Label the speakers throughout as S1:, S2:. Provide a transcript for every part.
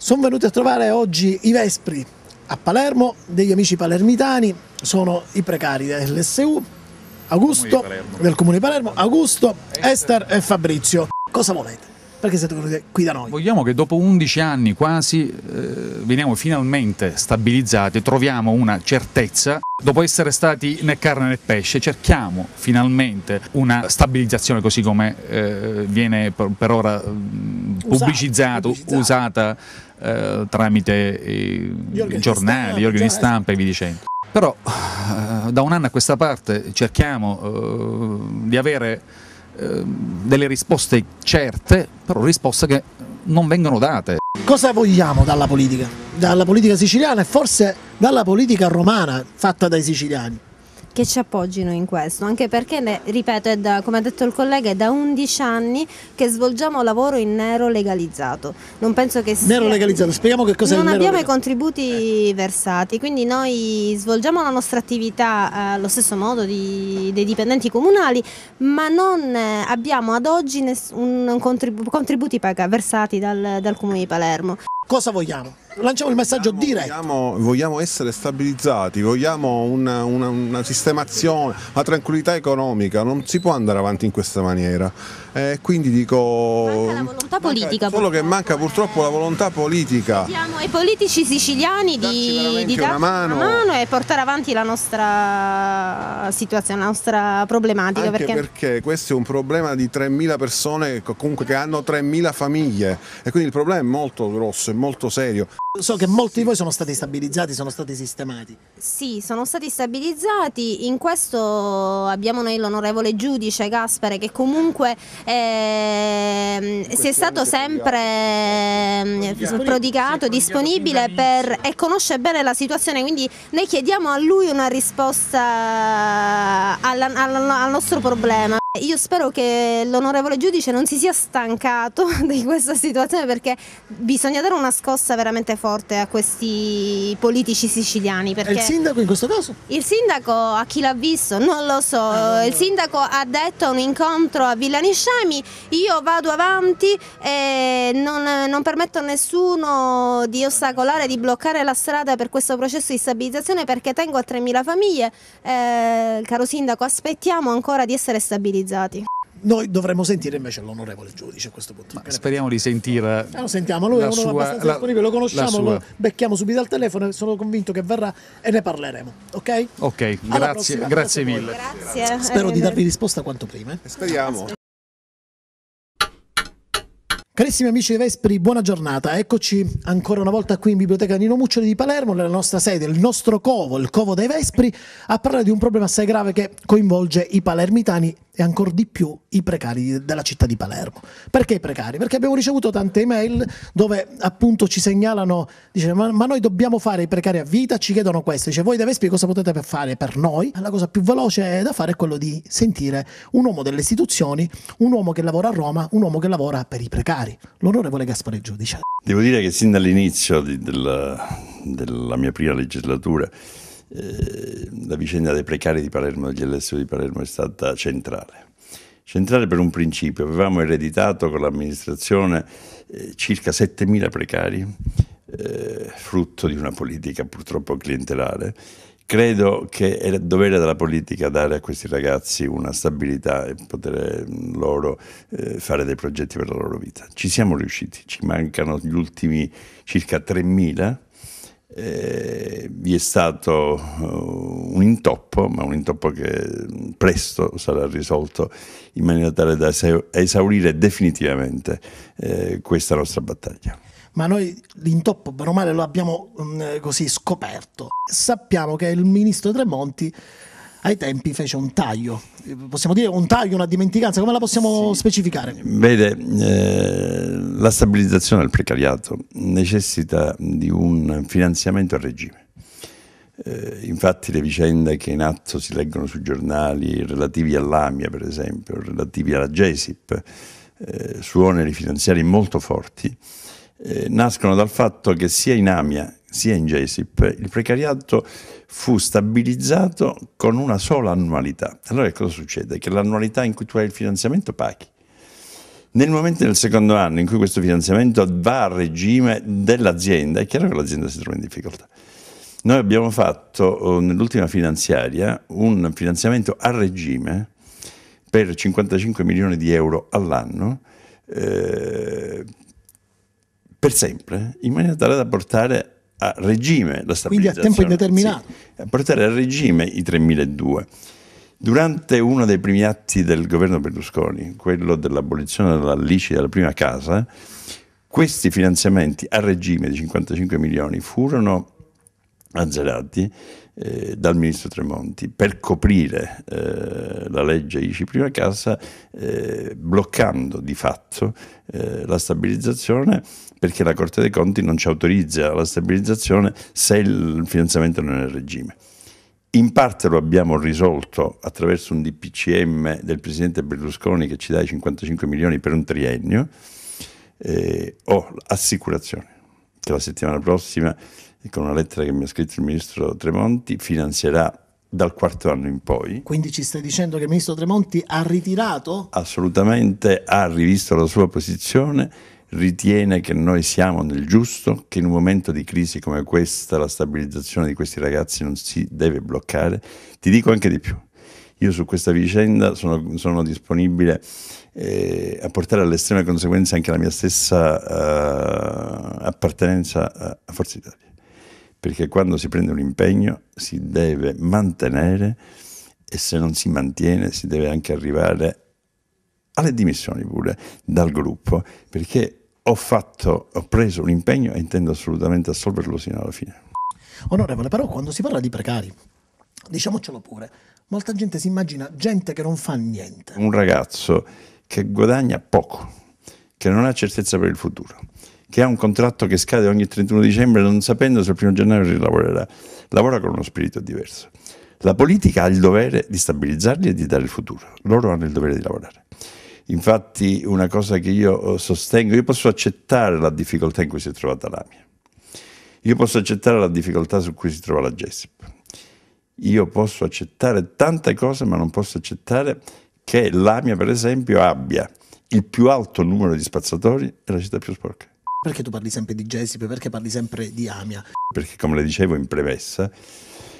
S1: Sono venuti a trovare oggi i Vespri a Palermo, degli amici palermitani, sono i precari dell'SU, Augusto, comune del Comune di Palermo, Augusto, Esther e Fabrizio. Cosa volete? perché siete venuti qui da noi? Vogliamo che dopo 11 anni quasi eh, veniamo finalmente stabilizzati, troviamo una certezza. Dopo essere stati né carne né pesce cerchiamo finalmente una stabilizzazione così come eh, viene per, per ora mh, mm, pubblicizzata, usata. Eh, tramite eh, gli giornali, gli organi eh. stampa e via dicendo. Però eh, da un anno a questa parte cerchiamo di avere delle risposte certe, però risposte che non vengono date. Cosa vogliamo dalla politica? Dalla politica siciliana e forse dalla politica romana fatta dai siciliani?
S2: che ci appoggino in questo, anche perché, ne, ripeto, da, come ha detto il collega, è da 11 anni che svolgiamo lavoro in nero legalizzato. Non penso che sia... Nero legalizzato, spieghiamo
S1: che cos'è non il nero. Non abbiamo
S2: legalizzato. i contributi eh. versati, quindi noi svolgiamo la nostra attività eh, allo stesso modo di, dei dipendenti comunali, ma non eh, abbiamo ad oggi ness- un, un contribu- contributi paga- versati dal, dal Comune di Palermo cosa vogliamo?
S3: Lanciamo il messaggio vogliamo, diretto. Vogliamo, vogliamo, essere stabilizzati, vogliamo una, una, una, sistemazione, una tranquillità economica, non si può andare avanti in questa maniera. Eh, quindi dico... Manca la volontà politica. Manca, solo che manca purtroppo la volontà politica.
S2: Chiediamo ai politici siciliani di, di darci una mano. una mano. e portare avanti la nostra situazione, la nostra problematica. Anche perché...
S3: perché questo è un problema di 3.000 persone comunque che hanno 3.000 famiglie e quindi il problema è molto grosso molto serio.
S1: So che molti di voi sono stati stabilizzati, sono stati sistemati.
S2: Sì, sono stati stabilizzati, in questo abbiamo noi l'onorevole giudice Gaspare che comunque eh, si è stato sempre prodigato, ehm, prodigato disponibile per, e conosce bene la situazione, quindi noi chiediamo a lui una risposta eh, alla, alla, al nostro problema. Eh, io spero che l'onorevole giudice non si sia stancato di questa situazione perché bisogna dare una scossa veramente forte a questi politici siciliani. E il sindaco in questo caso? Il sindaco a chi l'ha visto? Non lo so. Ah, il sindaco ha detto a un incontro a Villa Niscemi io vado avanti e non, non permetto a nessuno di ostacolare, di bloccare la strada per questo processo di stabilizzazione perché tengo a 3.000 famiglie. Eh, caro sindaco aspettiamo ancora di essere stabilizzati penalizzati. Noi dovremmo
S1: sentire invece l'onorevole giudice a questo punto. Ma speriamo di sentire. Eh,
S2: lo sentiamo, lui è uno sua, abbastanza
S1: la, disponibile, lo conosciamo, lo becchiamo subito al telefono, sono convinto che verrà e ne parleremo. Ok? Ok, grazie, grazie, grazie, mille. Grazie. Spero di darvi risposta quanto prima. Eh? Speriamo. Carissimi amici di Vespri, buona giornata. Eccoci ancora una volta qui in Biblioteca Nino Muccioli di Palermo, nella nostra sede, il nostro covo, il covo dei Vespri, a parlare di un problema assai grave che coinvolge i palermitani e ancora di più i precari della città di Palermo. Perché i precari? Perché abbiamo ricevuto tante email dove appunto ci segnalano, dice, ma, ma, noi dobbiamo fare i precari a vita, ci chiedono questo, dice voi da Vespi cosa potete fare per noi? La cosa più veloce da fare è quello di sentire un uomo delle istituzioni, un uomo che lavora a Roma, un uomo che lavora per i precari, l'onorevole Gaspare Giudice.
S3: Devo dire che sin dall'inizio della, della mia prima legislatura eh, la vicenda dei precari di Palermo, degli LSU di Palermo è stata centrale. Centrale per un principio, avevamo ereditato con l'amministrazione eh, circa 7.000 precari, eh, frutto di una politica purtroppo clientelare. Credo che era dovere della politica dare a questi ragazzi una stabilità e poter mm, loro eh, fare dei progetti per la loro vita. Ci siamo riusciti, ci mancano gli ultimi circa 3.000 eh, vi è stato eh, un intoppo, ma un intoppo che presto sarà risolto in maniera tale da esaurire definitivamente eh, questa nostra battaglia.
S1: Ma noi l'intoppo, bene o male, lo abbiamo mh, mm, così scoperto. Sappiamo che il ministro Tremonti ai tempi fece un taglio, possiamo dire un taglio, una dimenticanza, come la possiamo sì. specificare?
S3: Vede, eh, la stabilizzazione del precariato necessita di un finanziamento a regime. Eh, infatti le vicende che in atto si leggono sui giornali relativi all'AMIA, per esempio, relativi alla GESIP, eh, su oneri finanziari molto forti, eh, nascono dal fatto che sia in AMIA sia in GESIP, il precariato fu stabilizzato con una sola annualità. Allora cosa succede? Che l'annualità in cui tu hai il finanziamento paghi. Nel momento del secondo anno in cui questo finanziamento va a regime dell'azienda, è chiaro che l'azienda si trova in difficoltà. Noi abbiamo fatto eh, nell'ultima finanziaria un finanziamento a regime per 55 milioni di euro all'anno eh, per sempre, in maniera tale da portare a regime la stabilizzazione. Quindi a tempo indeterminato. Sì, a portare a regime i 3002. Durante uno dei primi atti del governo Berlusconi, quello dell'abolizione della dell'alice della prima casa, questi finanziamenti a regime di 55 milioni furono azzerati eh, dal ministro Tremonti per coprire eh, la legge ICI Prima Casa, eh, bloccando di fatto eh, la stabilizzazione perché la Corte dei Conti non ci autorizza la stabilizzazione se il finanziamento non è nel regime. In parte lo abbiamo risolto attraverso un DPCM del presidente Berlusconi che ci dà i 55 milioni per un triennio eh, o assicurazione che la settimana prossima, con una lettera che mi ha scritto il ministro Tremonti, finanzierà dal quarto anno in poi.
S1: Quindi ci stai dicendo che il ministro Tremonti ha ritirato?
S3: Assolutamente, ha rivisto la sua posizione, ritiene che noi siamo nel giusto, che in un momento di crisi come questa la stabilizzazione di questi ragazzi non si deve bloccare. Ti dico anche di più. Io su questa vicenda sono, sono disponibile eh, a portare alle estreme conseguenze anche la mia stessa eh, appartenenza a Forza Italia. Perché quando si prende un impegno si deve mantenere e se non si mantiene si deve anche arrivare alle dimissioni pure dal gruppo, perché ho, fatto, ho preso un impegno e intendo assolutamente assolverlo sino alla fine.
S1: Onorevole, però quando si parla di precari, diciamocelo pure, molta gente si immagina gente che non fa niente.
S3: Un ragazzo che guadagna poco, che non ha certezza per il futuro, che ha un contratto che scade ogni 31 dicembre non sapendo se il primo gennaio rilavorerà, lavora con uno spirito diverso. La politica ha il dovere di stabilizzarli e di dare il futuro, loro hanno il dovere di lavorare. Infatti una cosa che io eh, sostengo, io posso accettare la difficoltà in cui si è trovata l'AMIA, io posso accettare la difficoltà su cui si trova la GESIP, io posso accettare tante cose ma non posso accettare che l'Amia, per esempio, abbia il più alto numero di spazzatori e la città più sporca.
S1: Perché tu parli sempre di Gesipe? Perché parli sempre di Amia?
S3: Perché, come le dicevo in premessa,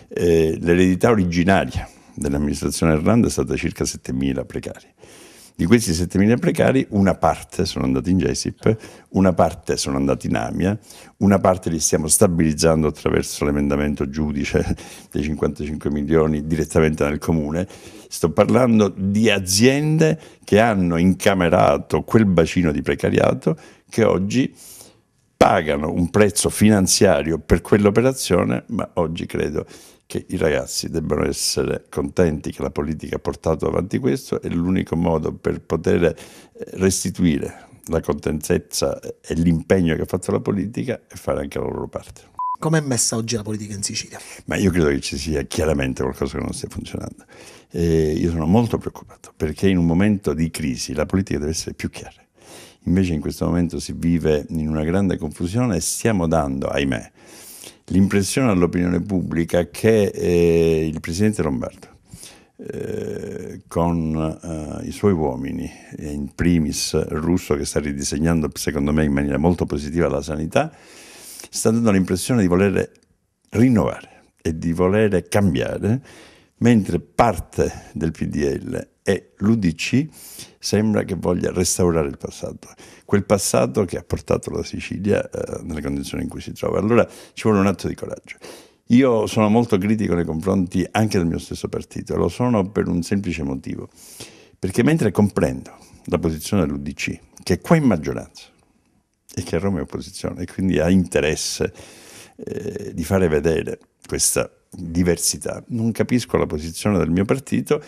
S3: eh, l'eredità originaria dell'amministrazione Hernando è stata circa 7.000 precari. Di questi 7.000 precari, una parte sono andati in GESIP, una parte sono andati in AMIA, una parte li stiamo stabilizzando attraverso l'emendamento giudice dei 55 milioni direttamente nel comune. Sto parlando di aziende che hanno incamerato quel bacino di precariato che oggi pagano un prezzo finanziario per quell'operazione, ma oggi credo che i ragazzi debbano essere contenti che la politica ha portato avanti questo è l'unico modo per poter eh, restituire la contentezza e l'impegno che ha fatto la politica e fare anche la loro parte.
S1: Com'è messa oggi la politica in Sicilia?
S3: Ma io credo che ci sia chiaramente qualcosa che non stia funzionando. E io sono molto preoccupato perché in un momento di crisi la politica deve essere più chiara. Invece in questo momento si vive in una grande confusione e stiamo dando, ahimè, l'impressione all'opinione pubblica che eh, il presidente Lombardo eh, con eh, i suoi uomini, eh, in primis Russo che sta ridisegnando secondo me in maniera molto positiva la sanità, sta dando l'impressione di voler rinnovare e di voler cambiare mentre parte del PDL e l'UDC sembra che voglia restaurare il passato, quel passato che ha portato la Sicilia eh, nelle condizioni in cui si trova. Allora ci vuole un atto di coraggio. Io sono molto critico nei confronti anche del mio stesso partito, lo sono per un semplice motivo, perché mentre comprendo la posizione dell'UDC, che è qua in maggioranza e che a Roma è opposizione, e quindi ha interesse eh, di fare vedere questa diversità. Non capisco la posizione del mio partito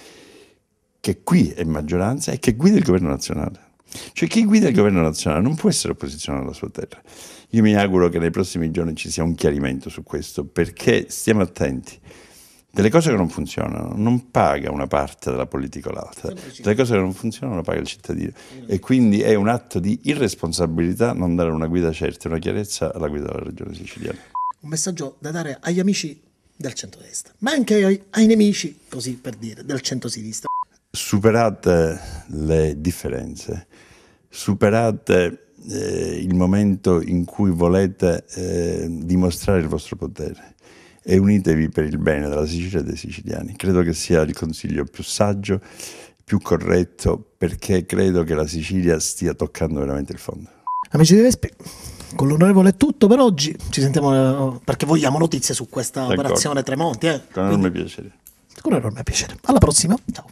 S3: che qui è maggioranza e che guida il governo nazionale. Cioè chi guida il governo nazionale non può essere opposizione alla sua terra. Io mi auguro che nei prossimi giorni ci sia un chiarimento su questo, perché stiamo attenti. Delle cose che non funzionano non paga una parte della politica o l'altra, delle cose che non funzionano la paga il cittadino. E quindi è un atto di irresponsabilità non dare una guida certa, e una chiarezza alla guida della regione siciliana.
S1: Un messaggio da dare agli amici del centrodestra, ma anche ai, ai nemici, così per dire, del centrosinistra.
S3: Superate le differenze, superate eh, il momento in cui volete eh, dimostrare il vostro potere e unitevi per il bene della Sicilia e dei siciliani. Credo che sia il consiglio più saggio, più corretto, perché credo che la Sicilia stia toccando veramente il fondo.
S1: Amici di Vespi, con l'onorevole è tutto per oggi. Ci sentiamo eh, perché vogliamo notizie su questa D'accordo. operazione Tremonti. Eh.
S3: Con enorme Quindi, piacere.
S1: Con enorme piacere. Alla prossima. Ciao.